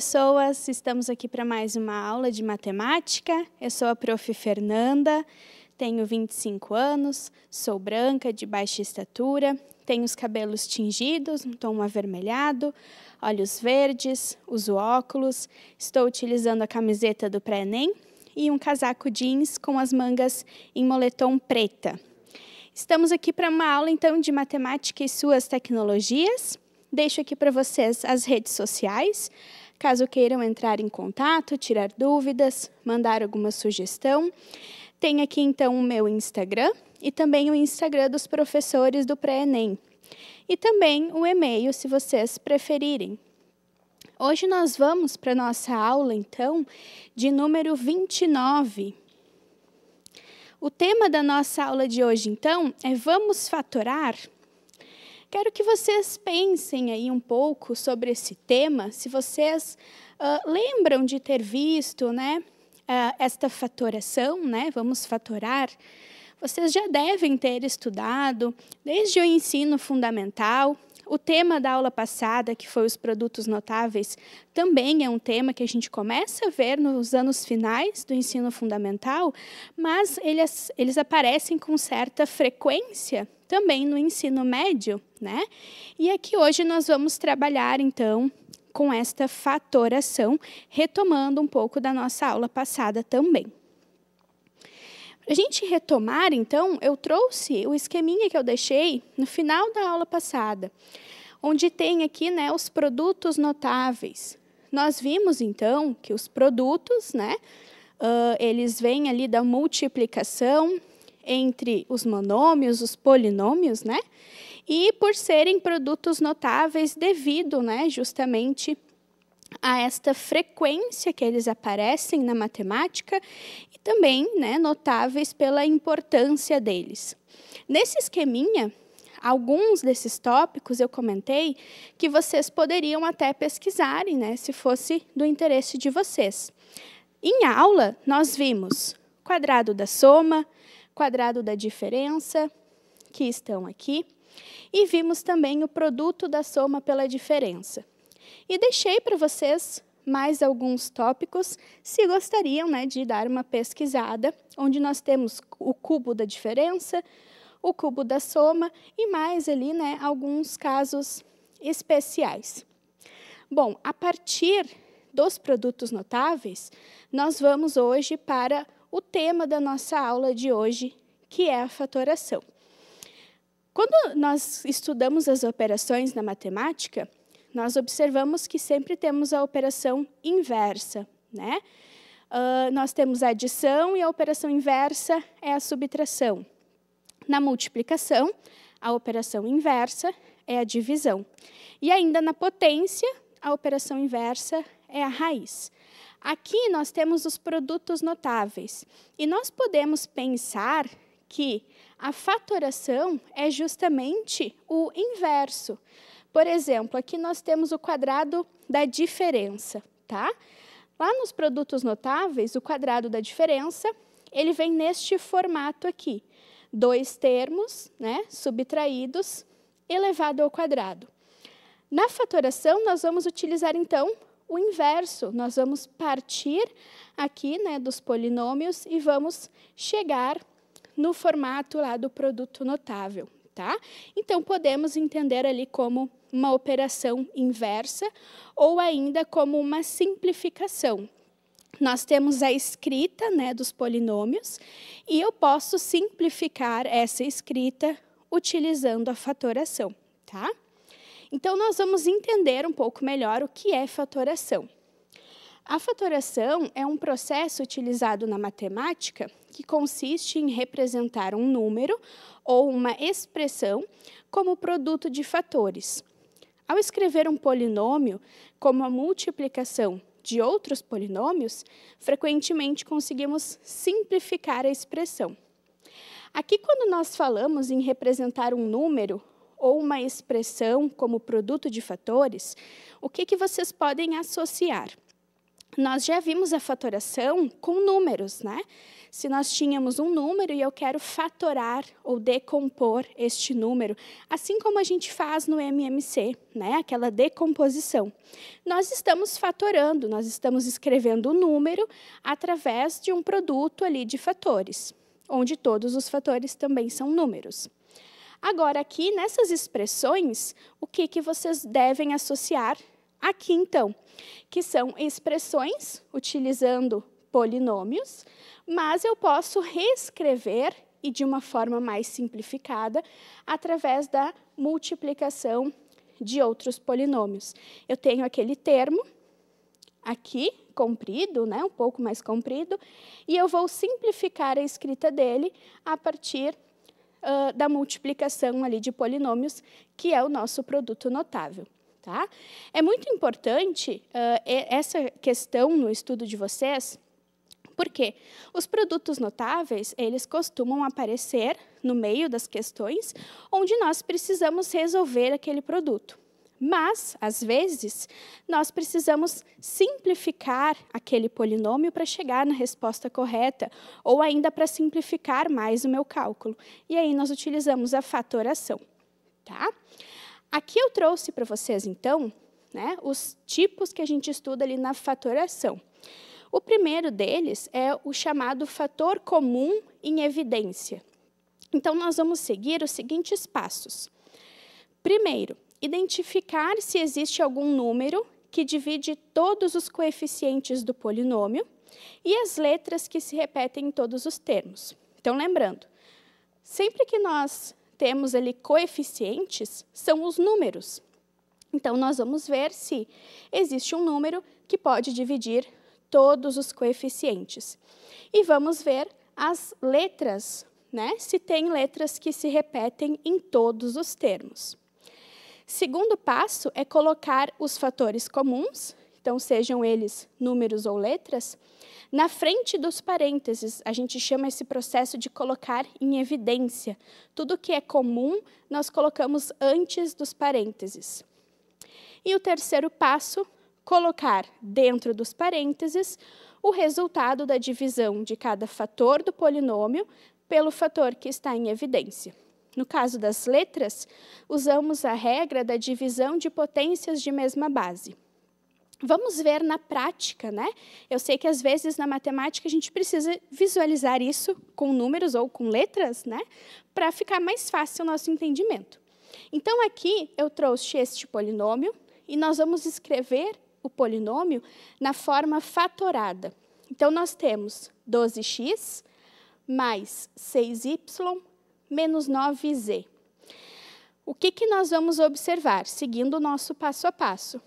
pessoas, estamos aqui para mais uma aula de matemática. Eu sou a prof. Fernanda, tenho 25 anos, sou branca, de baixa estatura, tenho os cabelos tingidos, um tom avermelhado, olhos verdes, uso óculos, estou utilizando a camiseta do pré-ENEM e um casaco jeans com as mangas em moletom preta. Estamos aqui para uma aula, então, de matemática e suas tecnologias. Deixo aqui para vocês as redes sociais. Caso queiram entrar em contato, tirar dúvidas, mandar alguma sugestão, tem aqui então o meu Instagram e também o Instagram dos professores do pré-ENEM. E também o e-mail, se vocês preferirem. Hoje nós vamos para nossa aula então de número 29. O tema da nossa aula de hoje então é vamos fatorar Quero que vocês pensem aí um pouco sobre esse tema, se vocês uh, lembram de ter visto, né, uh, esta fatoração, né, vamos fatorar. Vocês já devem ter estudado desde o ensino fundamental. O tema da aula passada, que foi os produtos notáveis, também é um tema que a gente começa a ver nos anos finais do ensino fundamental, mas eles, eles aparecem com certa frequência também no ensino médio, né? E aqui hoje nós vamos trabalhar então com esta fatoração, retomando um pouco da nossa aula passada também. a gente retomar, então, eu trouxe o esqueminha que eu deixei no final da aula passada, onde tem aqui né, os produtos notáveis. Nós vimos, então, que os produtos, né, uh, eles vêm ali da multiplicação, entre os monômios, os polinômios, né? E por serem produtos notáveis devido, né, justamente a esta frequência que eles aparecem na matemática e também, né, notáveis pela importância deles. Nesse esqueminha, alguns desses tópicos eu comentei que vocês poderiam até pesquisarem, né, se fosse do interesse de vocês. Em aula, nós vimos quadrado da soma, quadrado da diferença, que estão aqui, e vimos também o produto da soma pela diferença. E deixei para vocês mais alguns tópicos, se gostariam né, de dar uma pesquisada, onde nós temos o cubo da diferença, o cubo da soma e mais ali né, alguns casos especiais. Bom, a partir dos produtos notáveis, nós vamos hoje para o tema da nossa aula de hoje, que é a fatoração. Quando nós estudamos as operações na matemática, nós observamos que sempre temos a operação inversa, né? Uh, nós temos a adição e a operação inversa é a subtração. Na multiplicação, a operação inversa é a divisão. E ainda na potência, a operação inversa é a raiz. Aqui nós temos os produtos notáveis e nós podemos pensar que a fatoração é justamente o inverso. Por exemplo, aqui nós temos o quadrado da diferença, tá? Lá nos produtos notáveis, o quadrado da diferença, ele vem neste formato aqui. Dois termos, né, subtraídos, elevado ao quadrado. Na fatoração nós vamos utilizar, então, o inverso. Nós vamos partir aqui né, dos polinômios e vamos chegar no formato lá do produto notável. Tá? Então, podemos entender ali como uma operação inversa ou ainda como uma simplificação. Nós temos a escrita né, dos polinômios e eu posso simplificar essa escrita utilizando a fatoração. Tá? Então, nós vamos entender um pouco melhor o que é fatoração. A fatoração é um processo utilizado na matemática que consiste em representar um número ou uma expressão como produto de fatores. Ao escrever um polinômio como a multiplicação de outros polinômios, frequentemente conseguimos simplificar a expressão. Aqui, quando nós falamos em representar um número ou uma expressão como produto de fatores, o que, que vocês podem associar? Nós já vimos a fatoração com números, né? Se nós tínhamos um número e eu quero fatorar ou decompor este número, assim como a gente faz no MMC, né? Aquela decomposição. Nós estamos fatorando, nós estamos escrevendo o número através de um produto ali de fatores, onde todos os fatores também são números. Agora, aqui nessas expressões, o que, que vocês devem associar aqui, então? Que são expressões utilizando polinômios, mas eu posso reescrever e de uma forma mais simplificada através da multiplicação de outros polinômios. Eu tenho aquele termo aqui, comprido, né, um pouco mais comprido, e eu vou simplificar a escrita dele a partir de uh, da multiplicação ali de polinômios, que é o nosso produto notável. Tá? É muito importante uh, essa questão no estudo de vocês, porque os produtos notáveis, eles costumam aparecer no meio das questões onde nós precisamos resolver aquele produto. Mas, às vezes, nós precisamos simplificar aquele polinômio para chegar na resposta correta, ou ainda para simplificar mais o meu cálculo. E aí nós utilizamos a fatoração. Tá? Aqui eu trouxe para vocês, então, né, os tipos que a gente estuda ali na fatoração. O primeiro deles é o chamado fator comum em evidência. Então, nós vamos seguir os seguintes passos. Primeiro, identificar se existe algum número que divide todos os coeficientes do polinômio e as letras que se repetem em todos os termos. Então, lembrando, sempre que nós temos ali coeficientes, são os números. Então, nós vamos ver se existe um número que pode dividir todos os coeficientes. E vamos ver as letras, né? se tem letras que se repetem em todos os termos. Segundo passo é colocar os fatores comuns, então sejam eles números ou letras, na frente dos parênteses. A gente chama esse processo de colocar em evidência. Tudo que é comum, nós colocamos antes dos parênteses. E o terceiro passo, colocar dentro dos parênteses o resultado da divisão de cada fator do polinômio pelo fator que está em evidência. No caso das letras, usamos a regra da divisão de potências de mesma base. Vamos ver na prática, né? Eu sei que às vezes na matemática a gente precisa visualizar isso com números ou com letras, né? Para ficar mais fácil o nosso entendimento. Então aqui eu trouxe este polinômio e nós vamos escrever o polinômio na forma fatorada. Então nós temos 12x mais 6y menos 9z. O que, que nós vamos observar, seguindo o nosso passo a passo?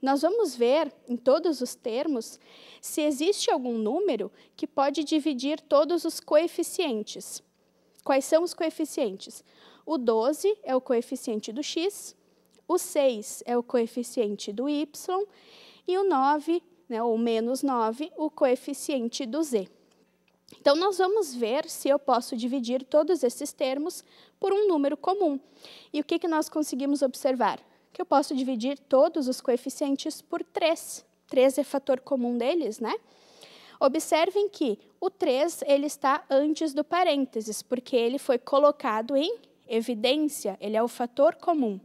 Nós vamos ver, em todos os termos, se existe algum número que pode dividir todos os coeficientes. Quais são os coeficientes? O 12 é o coeficiente do x, o 6 é o coeficiente do y e o 9, né, ou menos 9, o coeficiente do z. Então, nós vamos ver se eu posso dividir todos esses termos por um número comum. E o que, que nós conseguimos observar? Que eu posso dividir todos os coeficientes por 3. 3 é fator comum deles, né? Observem que o 3 ele está antes do parênteses, porque ele foi colocado em evidência, ele é o fator comum.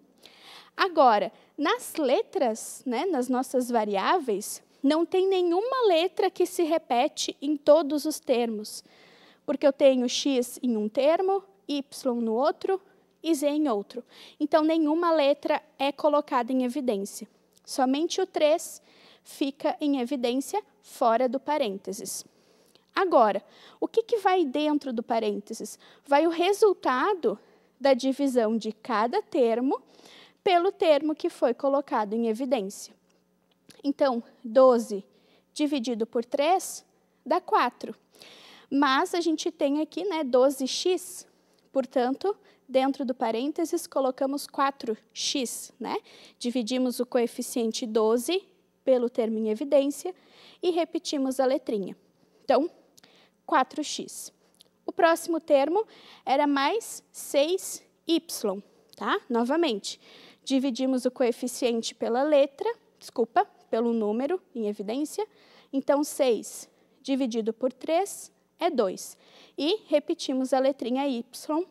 Agora, nas letras, né, nas nossas variáveis, não tem nenhuma letra que se repete em todos os termos, porque eu tenho x em um termo, y no outro e z em outro. Então, nenhuma letra é colocada em evidência. Somente o 3 fica em evidência fora do parênteses. Agora, o que, que vai dentro do parênteses? Vai o resultado da divisão de cada termo pelo termo que foi colocado em evidência. Então, 12 dividido por 3 dá 4. Mas a gente tem aqui né, 12x, portanto, dentro do parênteses colocamos 4x, né? Dividimos o coeficiente 12 pelo termo em evidência e repetimos a letrinha. Então, 4x. O próximo termo era mais 6y, tá? Novamente, dividimos o coeficiente pela letra, desculpa, pelo número em evidência. Então, 6 dividido por 3 é 2. E repetimos a letrinha y,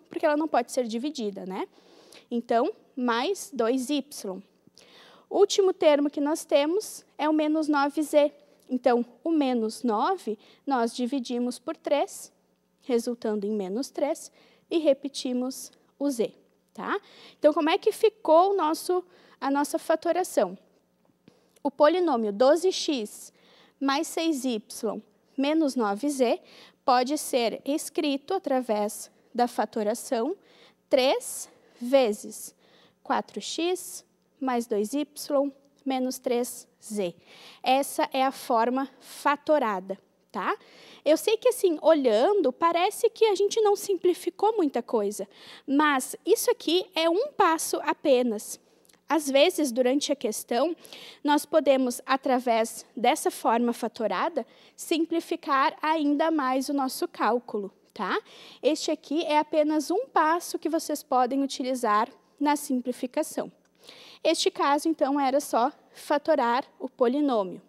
porque ela não pode ser dividida, né? Então, mais 2y. último termo que nós temos é o menos 9z. Então, o menos 9 nós dividimos por 3, resultando em menos 3, e repetimos o z. Tá? Então, como é que ficou nosso, a nossa fatoração? O polinômio 12x mais 6y menos 9z pode ser escrito através da fatoração 3 vezes 4x mais 2y menos 3z. Essa é a forma fatorada, tá? Eu sei que, assim, olhando, parece que a gente não simplificou muita coisa, mas isso aqui é um passo apenas. Às vezes, durante a questão, nós podemos, através dessa forma fatorada, simplificar ainda mais o nosso cálculo. Tá? Este aqui é apenas um passo que vocês podem utilizar na simplificação. Este caso, então, era só fatorar o polinômio.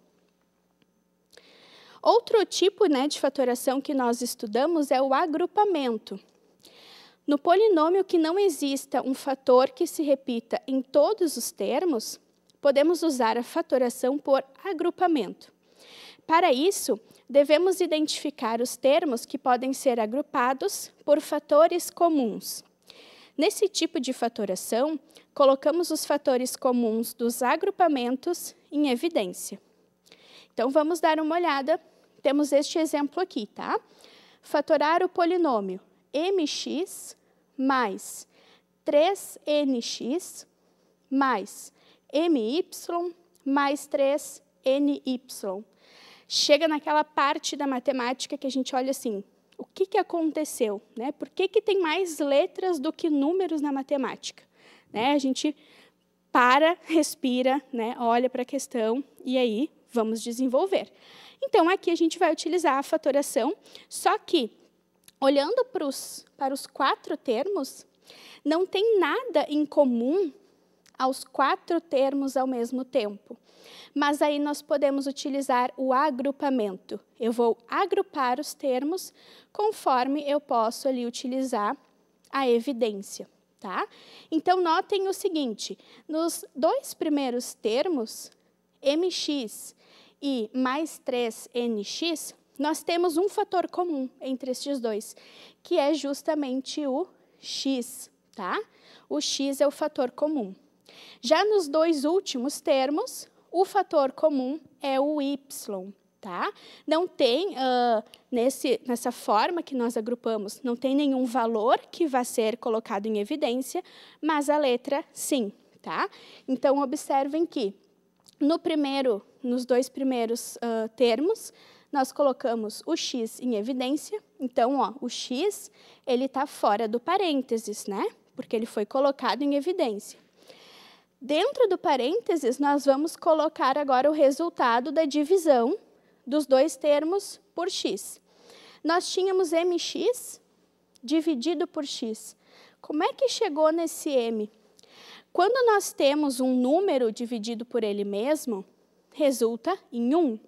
Outro tipo né, de fatoração que nós estudamos é o agrupamento. No polinômio que não exista um fator que se repita em todos os termos, podemos usar a fatoração por agrupamento. Para isso, devemos identificar os termos que podem ser agrupados por fatores comuns. Nesse tipo de fatoração, colocamos os fatores comuns dos agrupamentos em evidência. Então, vamos dar uma olhada. Temos este exemplo aqui, tá? Fatorar o polinômio mx mais 3nx mais my mais 3ny. Chega naquela parte da matemática que a gente olha assim, o que, que aconteceu? Né? Por que, que tem mais letras do que números na matemática? Né? A gente para, respira, né? olha para a questão e aí vamos desenvolver. Então, aqui a gente vai utilizar a fatoração, só que olhando para os, para os quatro termos, não tem nada em comum aos quatro termos ao mesmo tempo. Mas aí nós podemos utilizar o agrupamento. Eu vou agrupar os termos conforme eu posso ali utilizar a evidência, tá? Então notem o seguinte, nos dois primeiros termos, mx e mais 3nx, nós temos um fator comum entre estes dois, que é justamente o x, tá? O x é o fator comum. Já nos dois últimos termos, o fator comum é o y, tá? Não tem, uh, nesse, nessa forma que nós agrupamos, não tem nenhum valor que vá ser colocado em evidência, mas a letra sim, tá? Então, observem que no primeiro, nos dois primeiros uh, termos, nós colocamos o x em evidência. Então, ó, o x ele está fora do parênteses, né? Porque ele foi colocado em evidência. Dentro do parênteses, nós vamos colocar agora o resultado da divisão dos dois termos por x. Nós tínhamos mx dividido por x. Como é que chegou nesse m? Quando nós temos um número dividido por ele mesmo, resulta em 1.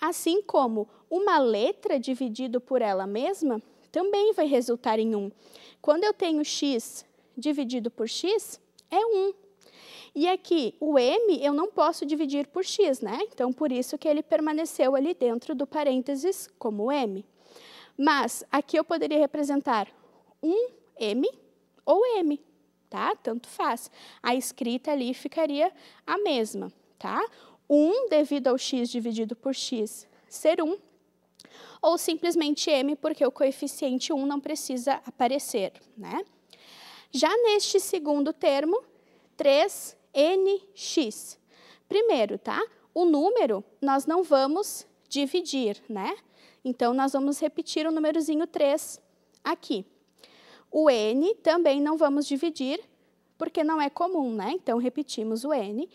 Assim como uma letra dividido por ela mesma também vai resultar em 1. Quando eu tenho x dividido por x, é 1. E aqui, o m eu não posso dividir por x, né? Então, por isso que ele permaneceu ali dentro do parênteses como m. Mas aqui eu poderia representar 1m ou m, tá? Tanto faz. A escrita ali ficaria a mesma, tá? o 1 devido ao x dividido por x ser 1, ou simplesmente m, porque o coeficiente 1 não precisa aparecer. Né? Já neste segundo termo, 3nx. Primeiro, tá? O número nós não vamos dividir, né? Então, nós vamos repetir o númerozinho 3 aqui. O n também não vamos dividir, porque não é comum, né? Então repetimos o n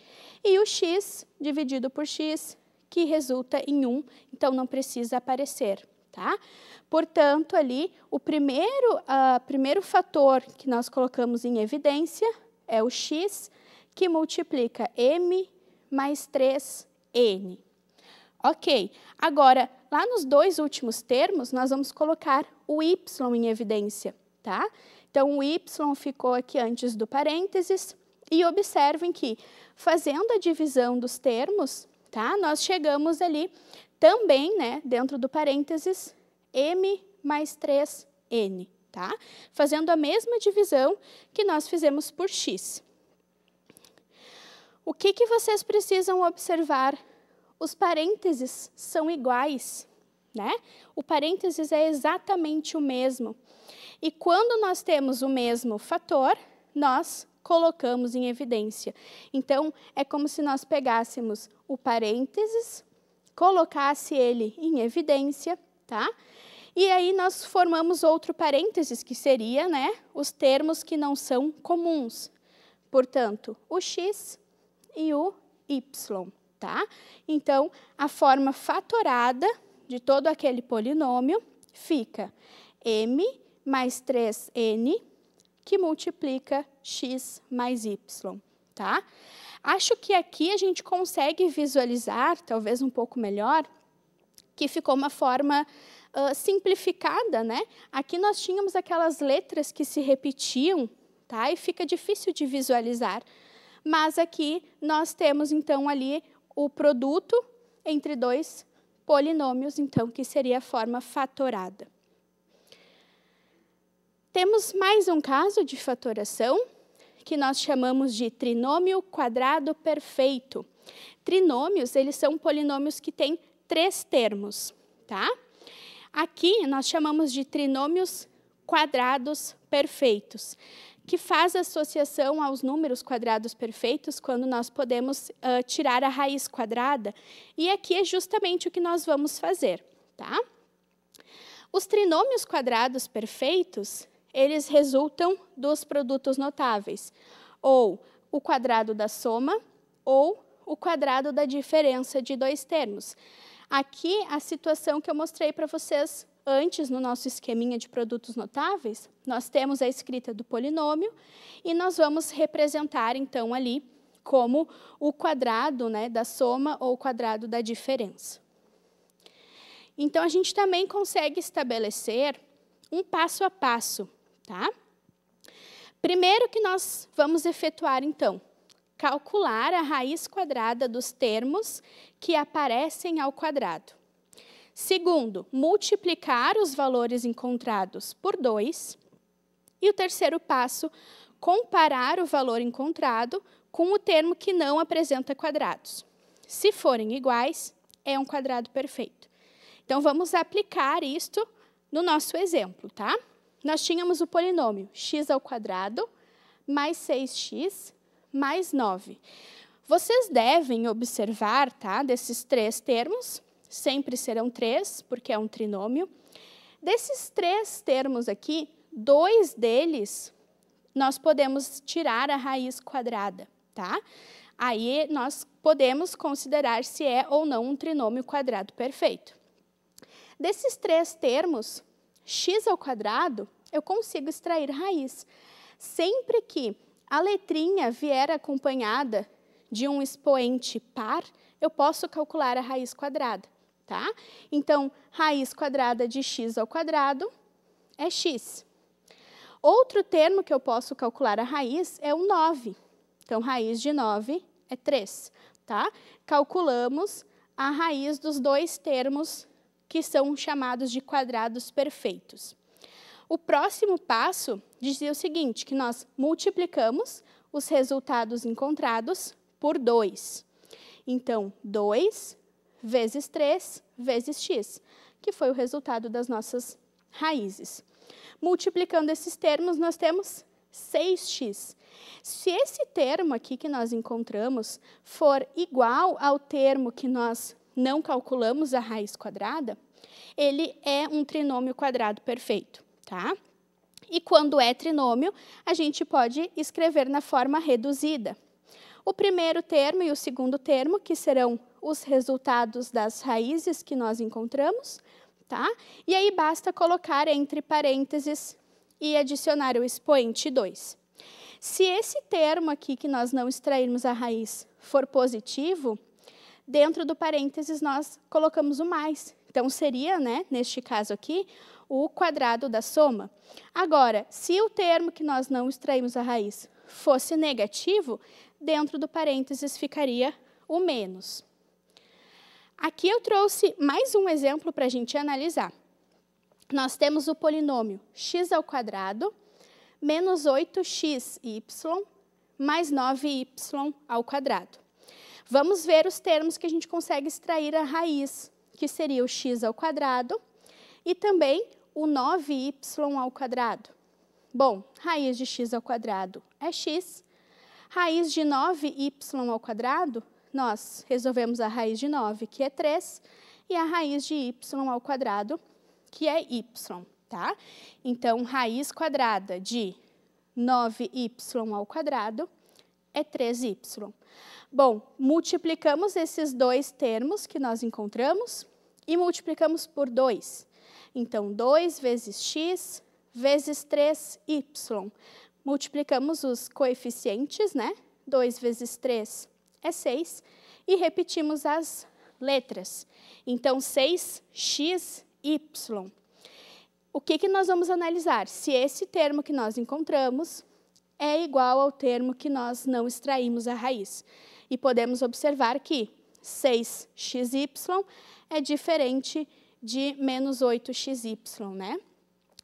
e o x dividido por x, que resulta em 1, então não precisa aparecer, tá? Portanto, ali o primeiro, uh, primeiro fator que nós colocamos em evidência é o x que multiplica m mais 3n. Ok, agora lá nos dois últimos termos nós vamos colocar o y em evidência, tá? Então, o y ficou aqui antes do parênteses e observem que, fazendo a divisão dos termos, tá, nós chegamos ali também, né, dentro do parênteses, m mais 3n, tá? Fazendo a mesma divisão que nós fizemos por x. O que, que vocês precisam observar? Os parênteses são iguais, né? O parênteses é exatamente o mesmo. E quando nós temos o mesmo fator, nós colocamos em evidência. Então, é como se nós pegássemos o parênteses, colocasse ele em evidência, tá? E aí nós formamos outro parênteses, que seria né, os termos que não são comuns. Portanto, o x e o y, tá? Então, a forma fatorada de todo aquele polinômio fica m mais 3n, que multiplica x mais y, tá? Acho que aqui a gente consegue visualizar, talvez um pouco melhor, que ficou uma forma uh, simplificada, né? Aqui nós tínhamos aquelas letras que se repetiam, tá? E fica difícil de visualizar. Mas aqui nós temos, então, ali o produto entre dois polinômios, então, que seria a forma fatorada. Temos mais um caso de fatoração, que nós chamamos de trinômio quadrado perfeito. Trinômios, eles são polinômios que têm três termos, tá? Aqui nós chamamos de trinômios quadrados perfeitos, que faz associação aos números quadrados perfeitos quando nós podemos uh, tirar a raiz quadrada. E aqui é justamente o que nós vamos fazer. Tá? Os trinômios quadrados perfeitos, eles resultam dos produtos notáveis, ou o quadrado da soma, ou o quadrado da diferença de dois termos. Aqui, a situação que eu mostrei para vocês antes no nosso esqueminha de produtos notáveis, nós temos a escrita do polinômio e nós vamos representar, então, ali como o quadrado né, da soma ou o quadrado da diferença. Então, a gente também consegue estabelecer um passo a passo. Tá? Primeiro que nós vamos efetuar, então, calcular a raiz quadrada dos termos que aparecem ao quadrado. Segundo, multiplicar os valores encontrados por dois. E o terceiro passo, comparar o valor encontrado com o termo que não apresenta quadrados. Se forem iguais, é um quadrado perfeito. Então, vamos aplicar isto no nosso exemplo, tá? Nós tínhamos o polinômio x ao quadrado mais 6x mais 9. Vocês devem observar, tá, desses três termos, sempre serão três, porque é um trinômio. Desses três termos aqui, dois deles nós podemos tirar a raiz quadrada, tá? Aí nós podemos considerar se é ou não um trinômio quadrado perfeito. Desses três termos, x ao quadrado, eu consigo extrair raiz. Sempre que a letrinha vier acompanhada de um expoente par, eu posso calcular a raiz quadrada tá? Então, raiz quadrada de x ao quadrado é x. Outro termo que eu posso calcular a raiz é o 9. Então, raiz de 9 é 3, tá? Calculamos a raiz dos dois termos que são chamados de quadrados perfeitos. O próximo passo dizia o seguinte, que nós multiplicamos os resultados encontrados por 2. Então, 2 vezes 3 vezes x, que foi o resultado das nossas raízes. Multiplicando esses termos, nós temos 6x. Se esse termo aqui que nós encontramos for igual ao termo que nós não calculamos a raiz quadrada, ele é um trinômio quadrado perfeito, tá? E quando é trinômio, a gente pode escrever na forma reduzida. O primeiro termo e o segundo termo, que serão os resultados das raízes que nós encontramos, tá? E aí basta colocar entre parênteses e adicionar o expoente 2. Se esse termo aqui, que nós não extrairmos a raiz, for positivo, dentro do parênteses nós colocamos o mais. Então, seria, né, neste caso aqui, o quadrado da soma. Agora, se o termo que nós não extraímos a raiz fosse negativo, dentro do parênteses ficaria o menos. Aqui eu trouxe mais um exemplo para a gente analisar. Nós temos o polinômio x ao quadrado menos 8xy mais 9y ao quadrado. Vamos ver os termos que a gente consegue extrair a raiz, que seria o x ao quadrado e também o 9y ao quadrado. Bom, raiz de x ao quadrado é x, raiz de 9y ao quadrado nós resolvemos a raiz de 9, que é 3, e a raiz de y ao quadrado, que é y, tá? Então, raiz quadrada de 9y ao quadrado é 3y. Bom, multiplicamos esses dois termos que nós encontramos e multiplicamos por 2. Então, 2 vezes x vezes 3y. Multiplicamos os coeficientes, né? 2 vezes 3 é 6. E repetimos as letras. Então, 6, x, y. O que, que nós vamos analisar? Se esse termo que nós encontramos é igual ao termo que nós não extraímos a raiz. E podemos observar que 6xy é diferente de menos 8xy, né?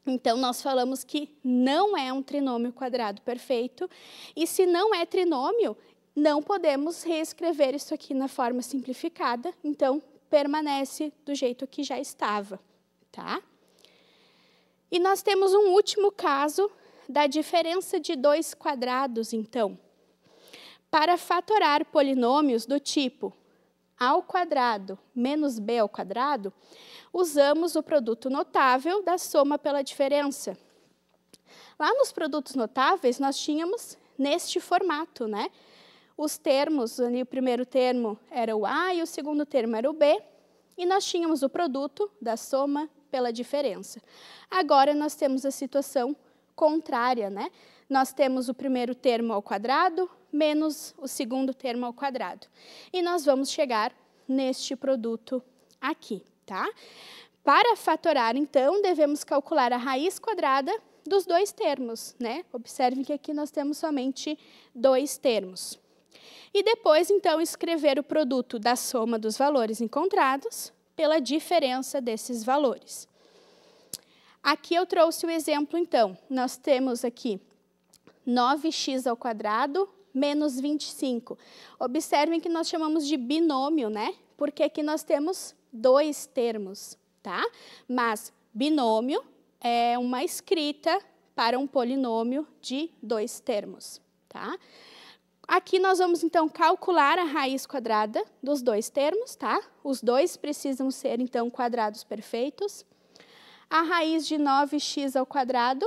Então, nós falamos que não é um trinômio quadrado perfeito, e se não é trinômio, não podemos reescrever isso aqui na forma simplificada, então permanece do jeito que já estava, tá? E nós temos um último caso da diferença de dois quadrados, então. Para fatorar polinômios do tipo a ao quadrado menos b ao quadrado, usamos o produto notável da soma pela diferença. Lá nos produtos notáveis, nós tínhamos neste formato, né? os termos, ali o primeiro termo era o A e o segundo termo era o B, e nós tínhamos o produto da soma pela diferença. Agora nós temos a situação contrária, né? Nós temos o primeiro termo ao quadrado menos o segundo termo ao quadrado. E nós vamos chegar neste produto aqui, tá? Para fatorar, então, devemos calcular a raiz quadrada dos dois termos, né? Observem que aqui nós temos somente dois termos. E depois, então, escrever o produto da soma dos valores encontrados pela diferença desses valores. Aqui eu trouxe o exemplo, então. Nós temos aqui 9x ao quadrado menos 25. Observem que nós chamamos de binômio, né? Porque aqui nós temos dois termos, tá? Mas binômio é uma escrita para um polinômio de dois termos, tá? Aqui nós vamos, então, calcular a raiz quadrada dos dois termos, tá? Os dois precisam ser, então, quadrados perfeitos. A raiz de 9x ao quadrado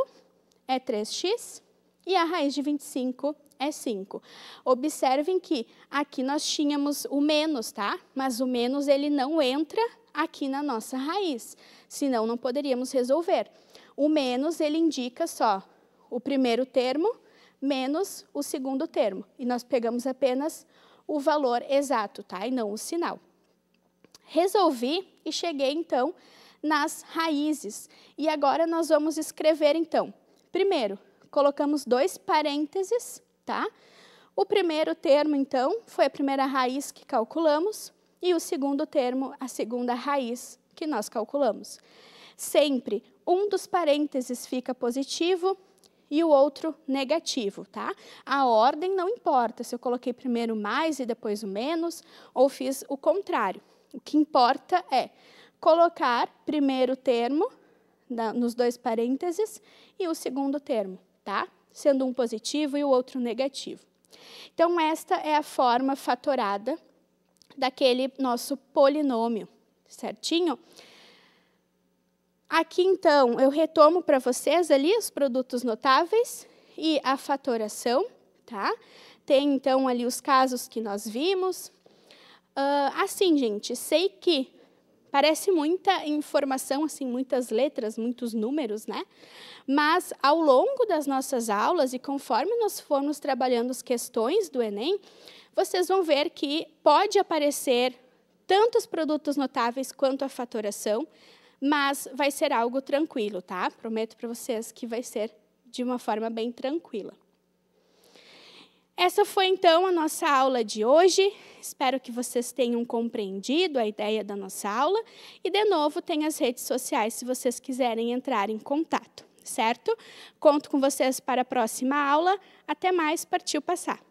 é 3x e a raiz de 25 é 5. Observem que aqui nós tínhamos o menos, tá? Mas o menos ele não entra aqui na nossa raiz, senão não poderíamos resolver. O menos ele indica só o primeiro termo menos o segundo termo. E nós pegamos apenas o valor exato, tá? E não o sinal. Resolvi e cheguei, então, nas raízes. E agora nós vamos escrever, então. Primeiro, colocamos dois parênteses, tá? O primeiro termo, então, foi a primeira raiz que calculamos e o segundo termo, a segunda raiz que nós calculamos. Sempre um dos parênteses fica positivo, e o outro negativo, tá? A ordem não importa se eu coloquei primeiro mais e depois o menos ou fiz o contrário. O que importa é colocar primeiro termo na, nos dois parênteses e o segundo termo, tá? Sendo um positivo e o outro negativo. Então, esta é a forma fatorada daquele nosso polinômio, certinho? Aqui, então, eu retomo para vocês ali os produtos notáveis e a fatoração, tá? Tem, então, ali os casos que nós vimos. Uh, assim, gente, sei que parece muita informação, assim, muitas letras, muitos números, né? Mas, ao longo das nossas aulas e conforme nós formos trabalhando as questões do Enem, vocês vão ver que pode aparecer tanto os produtos notáveis quanto a fatoração, mas vai ser algo tranquilo, tá? Prometo para vocês que vai ser de uma forma bem tranquila. Essa foi então a nossa aula de hoje. Espero que vocês tenham compreendido a ideia da nossa aula. E, de novo, tem as redes sociais se vocês quiserem entrar em contato, certo? Conto com vocês para a próxima aula. Até mais, partiu passar!